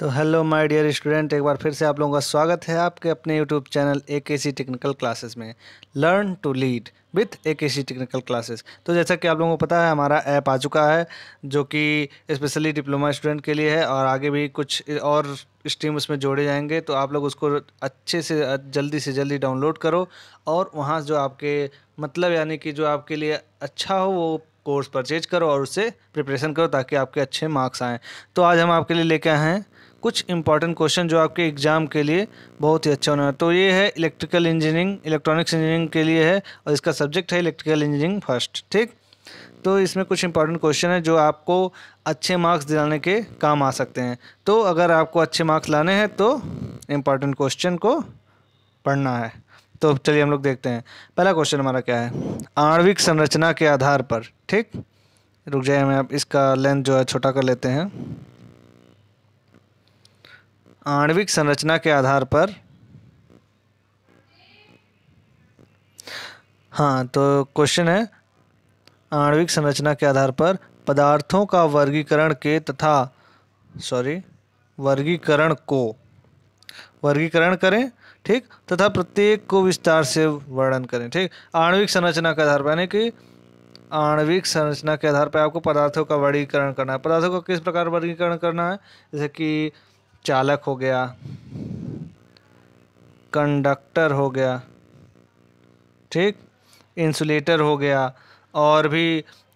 तो hello my dear student एक बार फिर से आप लोगों का स्वागत है आपके अपने YouTube channel A K C technical classes में learn to lead with A K C technical classes तो जैसा कि आप लोगों को पता है हमारा ऐप आ चुका है जो कि स्पेशली डिप्लोमा स्टूडेंट के लिए है और आगे भी कुछ और स्ट्रीम उसमें जोड़े जाएंगे तो आप लोग उसको अच्छे से जल्दी से जल्दी डाउनलोड करो और वहाँ जो आपके मतलब यानी कि जो आपके लिए अच्छा हो वो कोर्स परचेज करो और उससे प्रिपरेशन करो ताकि आपके अच्छे मार्क्स आएँ तो आज हम आपके लिए लेके आए हैं कुछ इंपॉर्टेंट क्वेश्चन जो आपके एग्ज़ाम के लिए बहुत ही अच्छा होना है तो ये है इलेक्ट्रिकल इंजीनियरिंग इलेक्ट्रॉनिक्स इंजीनियरिंग के लिए है और इसका सब्जेक्ट है इलेक्ट्रिकल इंजीनियरिंग फर्स्ट ठीक तो इसमें कुछ इंपॉर्टेंट क्वेश्चन है जो आपको अच्छे मार्क्स दिलाने के काम आ सकते हैं तो अगर आपको अच्छे मार्क्स लाने हैं तो इम्पॉर्टेंट क्वेश्चन को पढ़ना है तो चलिए हम लोग देखते हैं पहला क्वेश्चन हमारा क्या है आणविक संरचना के आधार पर ठीक रुक जाइए मैं आप इसका लेंथ जो है छोटा कर लेते हैं आणविक संरचना के आधार पर हाँ तो क्वेश्चन है आणविक संरचना के आधार पर पदार्थों का वर्गीकरण के तथा सॉरी वर्गीकरण को वर्गीकरण करें ठीक तथा प्रत्येक को विस्तार से वर्णन करें ठीक आणविक संरचना के आधार पर यानी कि आणविक संरचना के आधार पर आपको पदार्थों का वर्गीकरण करना है पदार्थों का किस प्रकार वर्गीकरण करना है जैसे कि चालक हो गया कंडक्टर हो गया ठीक इंसुलेटर हो गया और भी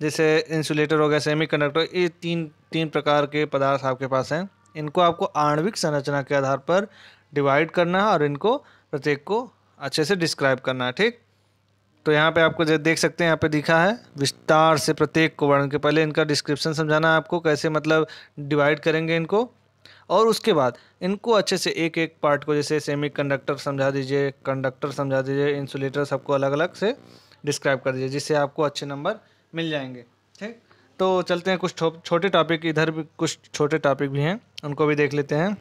जैसे इंसुलेटर हो गया सेमी कंडक्टर ये तीन तीन प्रकार के पदार्थ आपके पास हैं इनको आपको आणविक संरचना के आधार पर डिवाइड करना है और इनको प्रत्येक को अच्छे से डिस्क्राइब करना है ठीक तो यहाँ पे आपको देख सकते हैं यहाँ पे दिखा है विस्तार से प्रत्येक को वर्णन के पहले इनका डिस्क्रिप्शन समझाना है आपको कैसे मतलब डिवाइड करेंगे इनको और उसके बाद इनको अच्छे से एक एक पार्ट को जैसे सेमी कंडक्टर समझा दीजिए कंडक्टर समझा दीजिए इंसुलेटर सबको अलग अलग से डिस्क्राइब कर दीजिए जिससे आपको अच्छे नंबर मिल जाएंगे ठीक तो चलते हैं कुछ छोटे टॉपिक इधर भी कुछ छोटे टॉपिक भी हैं उनको भी देख लेते हैं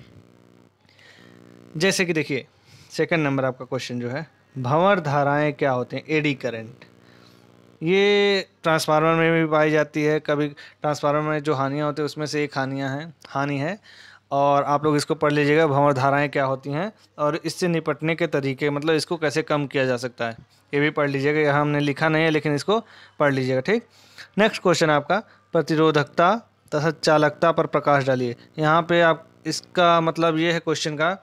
जैसे कि देखिए सेकंड नंबर आपका क्वेश्चन जो है भंवर धाराएं क्या होते हैं एडी करंट ये ट्रांसफार्मर में भी पाई जाती है कभी ट्रांसफार्मर में जो हानियाँ होती है उसमें से एक हानियाँ हैं हानि है और आप लोग इसको पढ़ लीजिएगा भंवर धाराएँ क्या होती हैं और इससे निपटने के तरीके मतलब इसको कैसे कम किया जा सकता है ये भी पढ़ लीजिएगा यह हमने लिखा नहीं है लेकिन इसको पढ़ लीजिएगा ठीक नेक्स्ट क्वेश्चन आपका प्रतिरोधकता तथा चालकता पर प्रकाश डालिए यहाँ पर आप इसका मतलब ये है क्वेश्चन का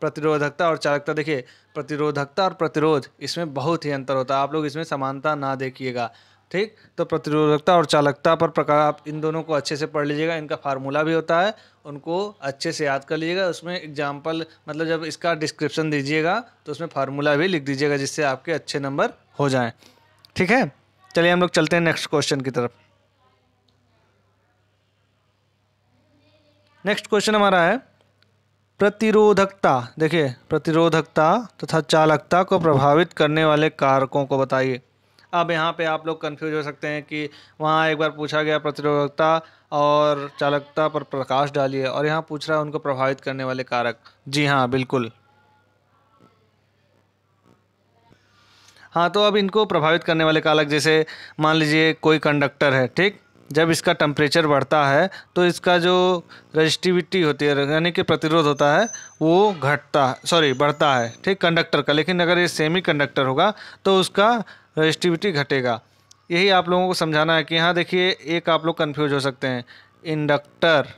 प्रतिरोधकता और चालकता देखिए प्रतिरोधकता और प्रतिरोध इसमें बहुत ही अंतर होता है आप लोग इसमें समानता ना देखिएगा ठीक तो प्रतिरोधकता और चालकता पर प्रकार आप इन दोनों को अच्छे से पढ़ लीजिएगा इनका फार्मूला भी होता है उनको अच्छे से याद कर लीजिएगा उसमें एग्जाम्पल मतलब जब इसका डिस्क्रिप्शन दीजिएगा तो उसमें फार्मूला भी लिख दीजिएगा जिससे आपके अच्छे नंबर हो जाएँ ठीक है चलिए हम लोग चलते हैं नेक्स्ट क्वेश्चन की तरफ नेक्स्ट क्वेश्चन हमारा है प्रतिरोधकता देखिए प्रतिरोधकता तथा चालकता को प्रभावित करने वाले कारकों को बताइए अब यहाँ पे आप लोग कंफ्यूज हो सकते हैं कि वहाँ एक बार पूछा गया प्रतिरोधकता और चालकता पर प्रकाश डालिए और यहाँ पूछ रहा है उनको प्रभावित करने वाले कारक जी हाँ बिल्कुल हाँ तो अब इनको प्रभावित करने वाले कारक जैसे मान लीजिए कोई कंडक्टर है ठीक जब इसका टम्परेचर बढ़ता है तो इसका जो रजिस्टिविटी होती है यानी कि प्रतिरोध होता है वो घटता सॉरी बढ़ता है ठीक कंडक्टर का लेकिन अगर ये सेमी कंडक्टर होगा तो उसका रजिस्टिविटी घटेगा यही आप लोगों को समझाना है कि यहाँ देखिए एक आप लोग कन्फ्यूज हो सकते हैं इंडक्टर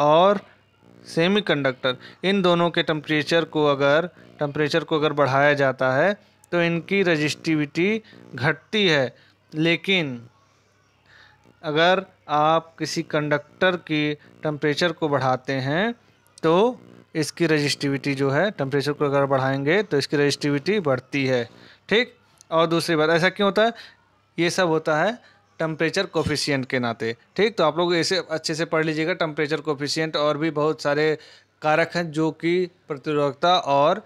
और कंडक्टर इन दोनों के टम्परेचर को अगर टम्परेचर को अगर बढ़ाया जाता है तो इनकी रजिस्टिविटी घटती है लेकिन अगर आप किसी कंडक्टर की टम्परेचर को बढ़ाते हैं तो इसकी रजिस्टिविटी जो है टम्परेचर को अगर बढ़ाएंगे तो इसकी रजिस्टिविटी बढ़ती है ठीक और दूसरी बात ऐसा क्यों होता है ये सब होता है टम्परेचर कोफिशियंट के नाते ठीक तो आप लोग इसे अच्छे से पढ़ लीजिएगा टम्परेचर कोफिशियंट और भी बहुत सारे कारक हैं जो कि प्रतिरोधकता और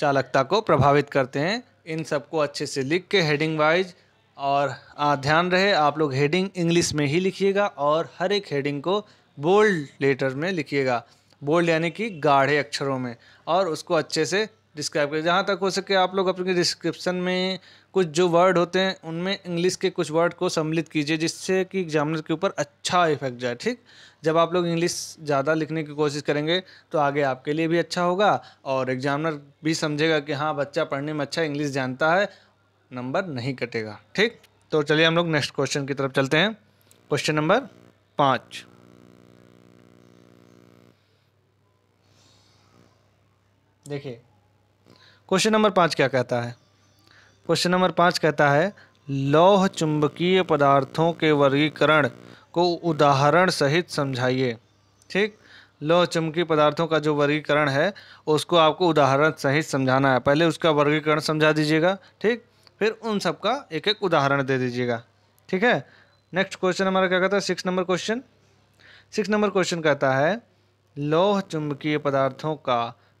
चालकता को प्रभावित करते हैं इन सबको अच्छे से लिख के हेडिंग वाइज और ध्यान रहे आप लोग हेडिंग इंग्लिश में ही लिखिएगा और हर एक हेडिंग को बोल्ड लेटर में लिखिएगा बोल्ड यानी कि गाढ़े अक्षरों में और उसको अच्छे से डिस्क्राइब करें जहाँ तक हो सके आप लोग अपने डिस्क्रिप्शन में कुछ जो वर्ड होते हैं उनमें इंग्लिश के कुछ वर्ड को सम्मिलित कीजिए जिससे कि एग्जामिनर के ऊपर अच्छा इफेक्ट जाए ठीक जब आप लोग इंग्लिश ज़्यादा लिखने की कोशिश करेंगे तो आगे आपके लिए भी अच्छा होगा और एग्जामिनर भी समझेगा कि हाँ बच्चा पढ़ने में अच्छा इंग्लिश जानता है नंबर नहीं कटेगा ठीक तो चलिए हम लोग नेक्स्ट क्वेश्चन की तरफ चलते हैं क्वेश्चन नंबर पाँच देखिए क्वेश्चन नंबर पाँच क्या कहता है क्वेश्चन नंबर पाँच कहता है लौह चुंबकीय पदार्थों के वर्गीकरण को उदाहरण सहित समझाइए ठीक लौह चुंबकीय पदार्थों का जो वर्गीकरण है उसको आपको उदाहरण सहित समझाना है पहले उसका वर्गीकरण समझा दीजिएगा ठीक फिर उन सब का एक एक उदाहरण दे दीजिएगा ठीक है नेक्स्ट क्वेश्चन हमारा क्या कहता है six number question six number question कहता है लौह चुंबकीय पदार्थों का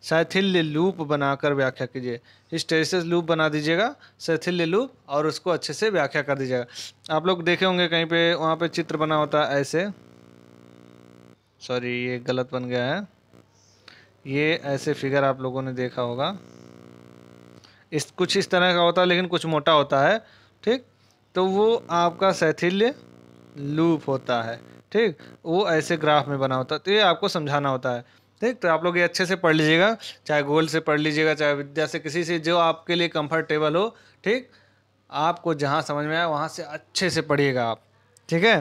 शैथिल्य लूप बनाकर व्याख्या कीजिए हिस्टेरिसिस लूप बना दीजिएगा शैथिल्य लूप और उसको अच्छे से व्याख्या कर दीजिएगा आप लोग देखे होंगे कहीं पे वहाँ पे चित्र बना होता है ऐसे सॉरी ये गलत बन गया है ये ऐसे फिगर आप लोगों ने देखा होगा इस कुछ इस तरह का होता है लेकिन कुछ मोटा होता है ठीक तो वो आपका शैथिल्य लूप होता है ठीक वो ऐसे ग्राफ में बना होता है तो ये आपको समझाना होता है ठीक तो आप लोग ये अच्छे से पढ़ लीजिएगा चाहे गोल से पढ़ लीजिएगा चाहे विद्या से किसी से जो आपके लिए कंफर्टेबल हो ठीक आपको जहाँ समझ में आए वहाँ से अच्छे से पढ़िएगा आप ठीक है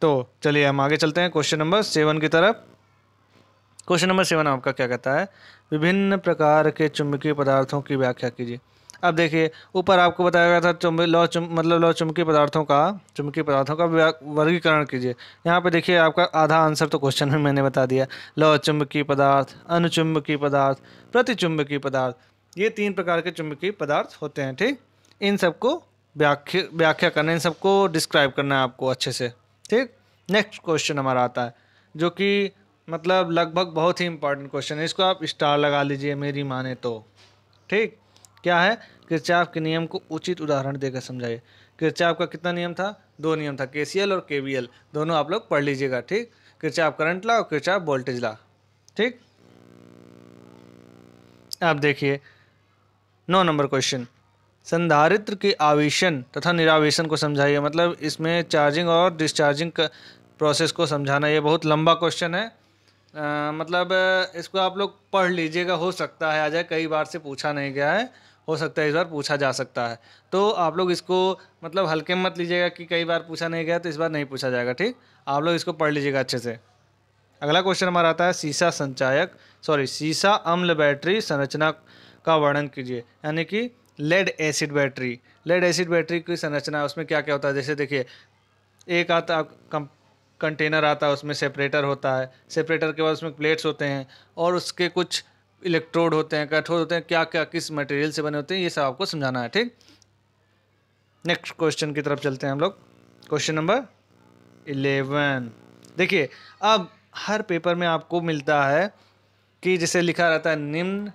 तो चलिए हम आगे चलते हैं क्वेश्चन नंबर सेवन की तरफ क्वेश्चन नंबर सेवन आपका क्या कहता है विभिन्न प्रकार के चुंबकीय पदार्थों की व्याख्या कीजिए अब देखिए ऊपर आपको बताया गया था चुंब लौ चुम मतलब लौ चुंबकीय पदार्थों का चुंबकीय पदार्थों का वर्गीकरण कीजिए यहाँ पे देखिए आपका आधा आंसर तो क्वेश्चन में मैंने बता दिया लौ चुंबकीय पदार्थ अनुचुंबकीय पदार्थ प्रतिचुंबकीय पदार्थ ये तीन प्रकार के चुंबकीय पदार्थ होते हैं ठीक इन सबको व्याख्या व्याख्या करना इन सबको डिस्क्राइब करना है आपको अच्छे से ठीक नेक्स्ट क्वेश्चन हमारा आता है जो कि मतलब लगभग बहुत ही इंपॉर्टेंट क्वेश्चन है इसको आप स्टार लगा लीजिए मेरी माने तो ठीक क्या है किरचाप के नियम को उचित उदाहरण देकर समझाइए किरचाप का कितना नियम था दो नियम था के और के दोनों आप लोग पढ़ लीजिएगा ठीक किरचाप करंट ला और किरचाप वोल्टेज ला ठीक आप देखिए नौ नंबर क्वेश्चन संधारित्र के आवेशन तथा निरावेशन को समझाइए मतलब इसमें चार्जिंग और डिस्चार्जिंग का प्रोसेस को समझाना ये बहुत लंबा क्वेश्चन है आ, मतलब इसको आप लोग पढ़ लीजिएगा हो सकता है आ जाए कई बार से पूछा नहीं गया है हो सकता है इस बार पूछा जा सकता है तो आप लोग इसको मतलब हल्के मत लीजिएगा कि कई बार पूछा नहीं गया तो इस बार नहीं पूछा जाएगा ठीक आप लोग इसको पढ़ लीजिएगा अच्छे से अगला क्वेश्चन हमारा आता है सीसा संचायक सॉरी सीसा अम्ल बैटरी संरचना का वर्णन कीजिए यानी कि lead acid battery lead acid battery की संरचना उसमें क्या क्या होता है जैसे देखिए एक आता कम कंटेनर आता है उसमें सेपरेटर होता है सेपरेटर के बाद उसमें प्लेट्स होते हैं और उसके कुछ इलेक्ट्रोड होते हैं कठोर होते हैं क्या क्या किस मटेरियल से बने होते हैं ये सब आपको समझाना है ठीक नेक्स्ट क्वेश्चन की तरफ चलते हैं हम लोग क्वेश्चन नंबर इलेवन देखिए अब हर पेपर में आपको मिलता है कि जैसे लिखा रहता है निम्न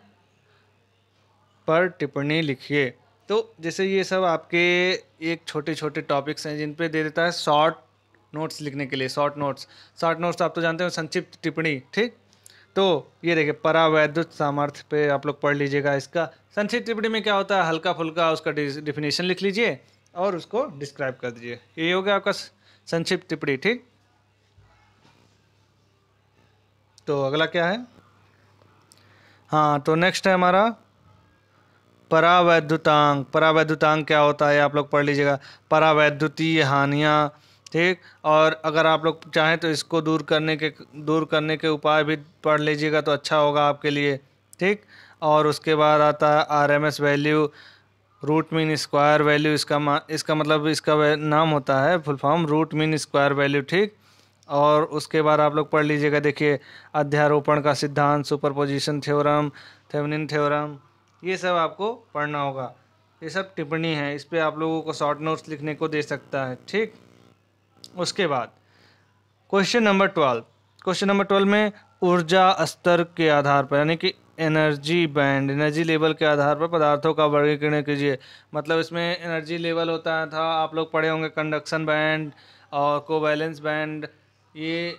पर टिप्पणी लिखिए तो जैसे ये सब आपके एक छोटे छोटे टॉपिक्स हैं जिन पे दे देता है शॉर्ट नोट्स लिखने के लिए शॉर्ट नोट्स शॉर्ट नोट्स आप तो जानते हो संक्षिप्त टिप्पणी ठीक तो ये देखिए परावैद्युत सामर्थ्य पे आप लोग पढ़ लीजिएगा इसका संक्षिप्त टिप्पणी में क्या होता है हल्का फुल्का उसका डिफिनेशन लिख लीजिए और उसको डिस्क्राइब कर दीजिए ये हो गया आपका संक्षिप्त टिप्पणी ठीक तो अगला क्या है हाँ तो नेक्स्ट है हमारा परावैद्युतांग परावैद्युतांग क्या होता है आप लोग पढ़ लीजिएगा परावैद्युतीय हानियाँ ठीक और अगर आप लोग चाहें तो इसको दूर करने के दूर करने के उपाय भी पढ़ लीजिएगा तो अच्छा होगा आपके लिए ठीक और उसके बाद आता है R M S value root mean square value इसका इसका मतलब इसका नाम होता है full form root mean square value ठीक और उसके बाद आप लोग पढ़ लीजिएगा देखिए अध्यारोपण का सिद्धांत superposition theorem Thevenin theorem ये सब आपको पढ़ना होगा ये सब टिप्पणी है इस पर आप लोगों को शॉर्ट नोट्स लिखने को दे सकता है ठीक उसके बाद question number twelve question number twelve में ऊर्जा स्तर के आधार पर यानी कि एनर्जी बैंड एनर्जी लेवल के आधार पर पदार्थों का वर्गीकरण कीजिए मतलब इसमें एनर्जी लेवल होता था आप लोग पढ़े होंगे कंडक्शन बैंड और कोवैलेंस बैंड ये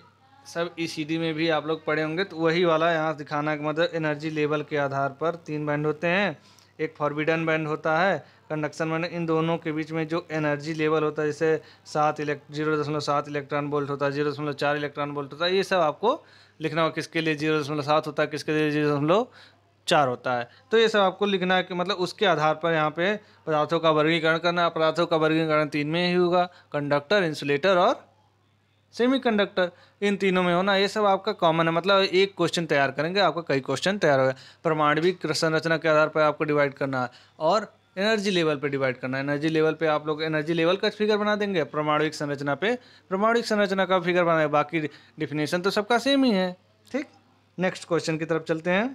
सब ई e में भी आप लोग पढ़े होंगे तो वही वाला यहाँ दिखाना मतलब एनर्जी लेवल के आधार पर तीन बैंड होते हैं एक फॉरबिडन बैंड होता है कंडक्शन में इन दोनों के बीच में जो एनर्जी लेवल होता है जैसे सात इलेक्ट जीरो दशमलव सात इलेक्ट्रॉन बोल्ट होता है जीरो दशमलव चार इलेक्ट्रॉन बोल्ट होता है ये सब आपको लिखना होगा किसके लिए जीरो दशमलव सात होता है किसके लिए जीरो दशमलव चार होता है तो ये सब आपको लिखना है कि मतलब उसके आधार पर यहाँ पे पदार्थों का वर्गीकरण करना पदार्थों का वर्गीकरण तीन में ही होगा कंडक्टर इंसुलेटर और कंडक्टर इन तीनों में होना ये सब आपका कॉमन है मतलब एक क्वेश्चन तैयार करेंगे आपका कई क्वेश्चन तैयार होगा परमाणविक संरचना के आधार पर आपको डिवाइड करना है और एनर्जी लेवल पे डिवाइड करना है एनर्जी लेवल पे आप लोग एनर्जी लेवल का फिगर बना देंगे परमाणुिक संरचना पे परमाणुिक संरचना का फिगर बनाए बाकी डिफिनेशन तो सबका सेम ही है ठीक नेक्स्ट क्वेश्चन की तरफ चलते हैं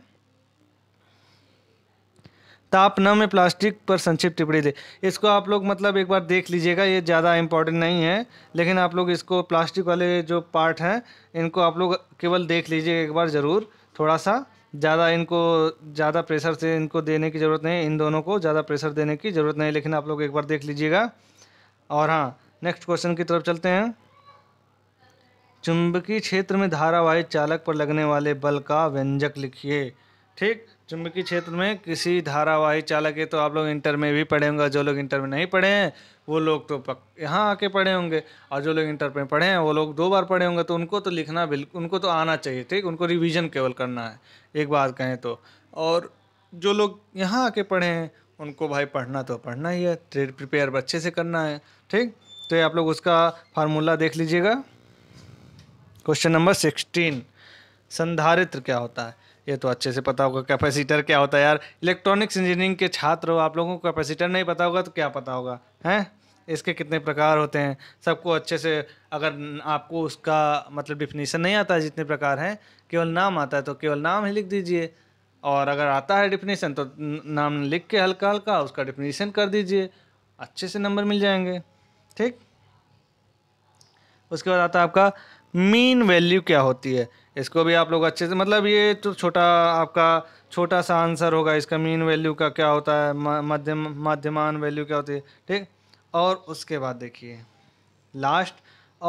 ताप न में प्लास्टिक पर संक्षिप्त टिप्पणी दे इसको आप लोग मतलब एक बार देख लीजिएगा ये ज़्यादा इंपॉर्टेंट नहीं है लेकिन आप लोग इसको प्लास्टिक वाले जो पार्ट हैं इनको आप लोग केवल देख लीजिएगा एक बार ज़रूर थोड़ा सा ज़्यादा इनको ज़्यादा प्रेशर से इनको देने की ज़रूरत नहीं इन दोनों को ज़्यादा प्रेशर देने की ज़रूरत नहीं लेकिन आप लोग एक बार देख लीजिएगा और हाँ नेक्स्ट क्वेश्चन की तरफ चलते हैं चुंबकीय क्षेत्र में धारावाहिक चालक पर लगने वाले बल का व्यंजक लिखिए ठीक चुंबकीय क्षेत्र में किसी धारावाही चालक है तो आप लोग इंटर में भी पढ़े होंगे जो लोग इंटर में नहीं पढ़े हैं वो लोग तो पक यहाँ आके पढ़े होंगे और जो लोग इंटर में पढ़े हैं वो लोग दो बार पढ़े होंगे तो उनको तो लिखना बिल्कुल उनको तो आना चाहिए ठीक उनको रिविज़न केवल करना है एक बात कहें तो और जो लोग यहाँ आके पढ़े हैं उनको भाई पढ़ना तो पढ़ना ही है ट्रेड प्रिपेयर अच्छे से करना है ठीक तो ये आप लोग उसका फार्मूला देख लीजिएगा क्वेश्चन नंबर सिक्सटीन संधारित्र क्या होता है ये तो अच्छे से पता होगा कैपेसिटर क्या होता है यार इलेक्ट्रॉनिक्स इंजीनियरिंग के छात्र हो आप लोगों को कैपेसिटर नहीं पता होगा तो क्या पता होगा हैं इसके कितने प्रकार होते हैं सबको अच्छे से अगर आपको उसका मतलब डिफिनीसन नहीं आता जितने प्रकार हैं केवल नाम आता है तो केवल नाम ही लिख दीजिए और अगर आता है डिफिनीसन तो नाम लिख के हल्का हल्का उसका डिफिनीसन कर दीजिए अच्छे से नंबर मिल जाएंगे ठीक उसके बाद आता है आपका मीन वैल्यू क्या होती है इसको भी आप लोग अच्छे से मतलब ये तो छोटा आपका छोटा सा आंसर होगा इसका मीन वैल्यू का क्या होता है मध्यम मध्यमान वैल्यू क्या होती है ठीक और उसके बाद देखिए लास्ट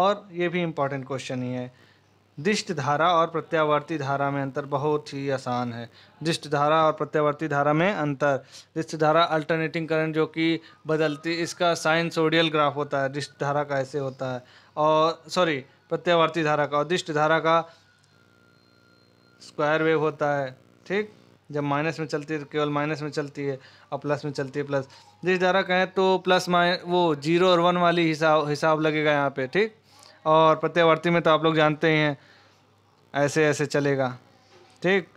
और ये भी इम्पॉर्टेंट क्वेश्चन ही है दिष्ट धारा और प्रत्यावर्ती धारा में अंतर बहुत ही आसान है दिष्ट धारा और प्रत्यावर्ती धारा में अंतर दिष्ट धारा अल्टरनेटिंग करंट जो कि बदलती इसका साइन सोडियल ग्राफ होता है दिष्ट धारा का ऐसे होता है और सॉरी प्रत्यावर्ती धारा का और दिष्ट धारा का स्क्वायर वेव होता है ठीक जब माइनस में चलती है तो केवल माइनस में चलती है और प्लस में चलती है प्लस दिष्ट धारा कहें तो प्लस माइन वो जीरो और वन वाली हिसाब हिसाब लगेगा यहाँ पर ठीक और प्रत्यावर्ती में तो आप लोग जानते ही हैं ऐसे ऐसे चलेगा ठीक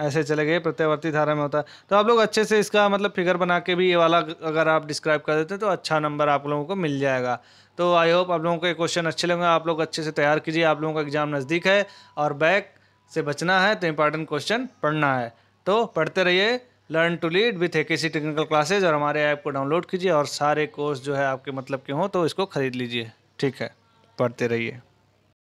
ऐसे चले गए प्रत्यावर्ती धारा में होता है तो आप लोग अच्छे से इसका मतलब फिगर बना के भी ये वाला अगर आप डिस्क्राइब कर देते हैं तो अच्छा नंबर आप लोगों को मिल जाएगा तो आई होप आप लोगों को ये क्वेश्चन अच्छे लगेंगे आप लोग अच्छे से तैयार कीजिए आप लोगों का एग्ज़ाम नज़दीक है और बैक से बचना है तो इंपॉर्टेंट क्वेश्चन पढ़ना है तो पढ़ते रहिए learn to lead with A technical classes और हमारे ऐप को डाउनलोड कीजिए और सारे कोर्स जो है आपके मतलब के हों तो इसको ख़रीद लीजिए ठीक है पढ़ते रहिए